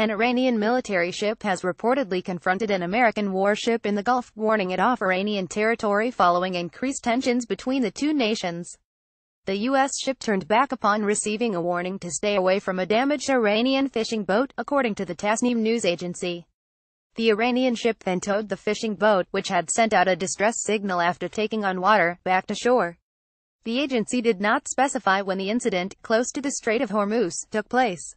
An Iranian military ship has reportedly confronted an American warship in the Gulf, warning it off Iranian territory following increased tensions between the two nations. The U.S. ship turned back upon receiving a warning to stay away from a damaged Iranian fishing boat, according to the Tasnim news agency. The Iranian ship then towed the fishing boat, which had sent out a distress signal after taking on water, back to shore. The agency did not specify when the incident, close to the Strait of Hormuz, took place.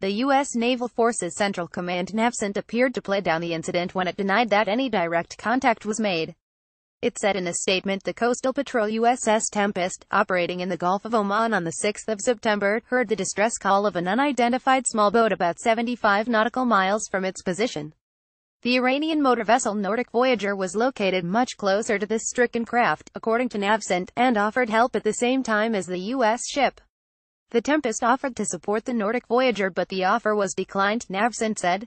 The U.S. Naval Forces Central Command NAVCENT, appeared to play down the incident when it denied that any direct contact was made. It said in a statement the Coastal Patrol USS Tempest, operating in the Gulf of Oman on 6 September, heard the distress call of an unidentified small boat about 75 nautical miles from its position. The Iranian motor vessel Nordic Voyager was located much closer to this stricken craft, according to NAVCENT, and offered help at the same time as the U.S. ship. The Tempest offered to support the Nordic Voyager but the offer was declined, Navsent said.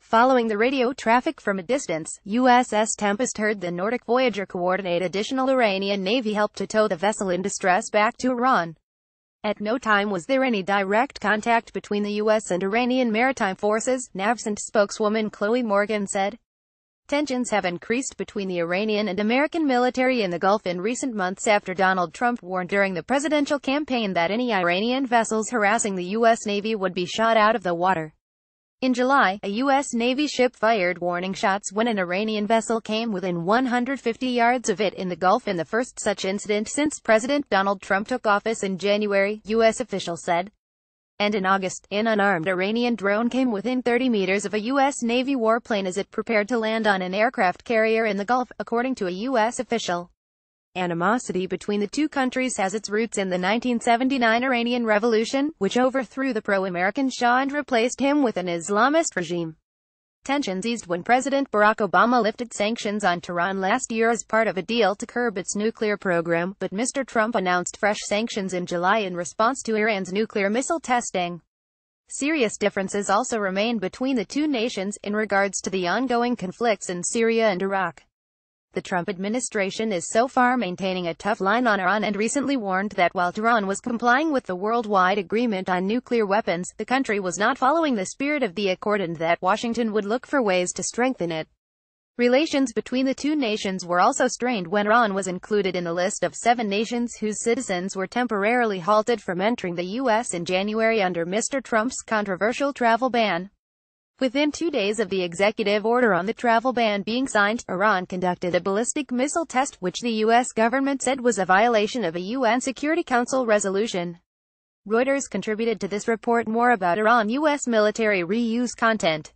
Following the radio traffic from a distance, USS Tempest heard the Nordic Voyager coordinate additional Iranian Navy help to tow the vessel in distress back to Iran. At no time was there any direct contact between the U.S. and Iranian maritime forces, Navsent spokeswoman Chloe Morgan said. Tensions have increased between the Iranian and American military in the Gulf in recent months after Donald Trump warned during the presidential campaign that any Iranian vessels harassing the U.S. Navy would be shot out of the water. In July, a U.S. Navy ship fired warning shots when an Iranian vessel came within 150 yards of it in the Gulf in the first such incident since President Donald Trump took office in January, U.S. officials said and in August, an unarmed Iranian drone came within 30 meters of a U.S. Navy warplane as it prepared to land on an aircraft carrier in the Gulf, according to a U.S. official. Animosity between the two countries has its roots in the 1979 Iranian Revolution, which overthrew the pro-American Shah and replaced him with an Islamist regime. Tensions eased when President Barack Obama lifted sanctions on Tehran last year as part of a deal to curb its nuclear program, but Mr. Trump announced fresh sanctions in July in response to Iran's nuclear missile testing. Serious differences also remain between the two nations, in regards to the ongoing conflicts in Syria and Iraq. The Trump administration is so far maintaining a tough line on Iran and recently warned that while Tehran was complying with the worldwide agreement on nuclear weapons, the country was not following the spirit of the accord and that Washington would look for ways to strengthen it. Relations between the two nations were also strained when Iran was included in the list of seven nations whose citizens were temporarily halted from entering the U.S. in January under Mr. Trump's controversial travel ban. Within two days of the executive order on the travel ban being signed, Iran conducted a ballistic missile test, which the U.S. government said was a violation of a UN Security Council resolution. Reuters contributed to this report more about Iran-U.S. military reuse content.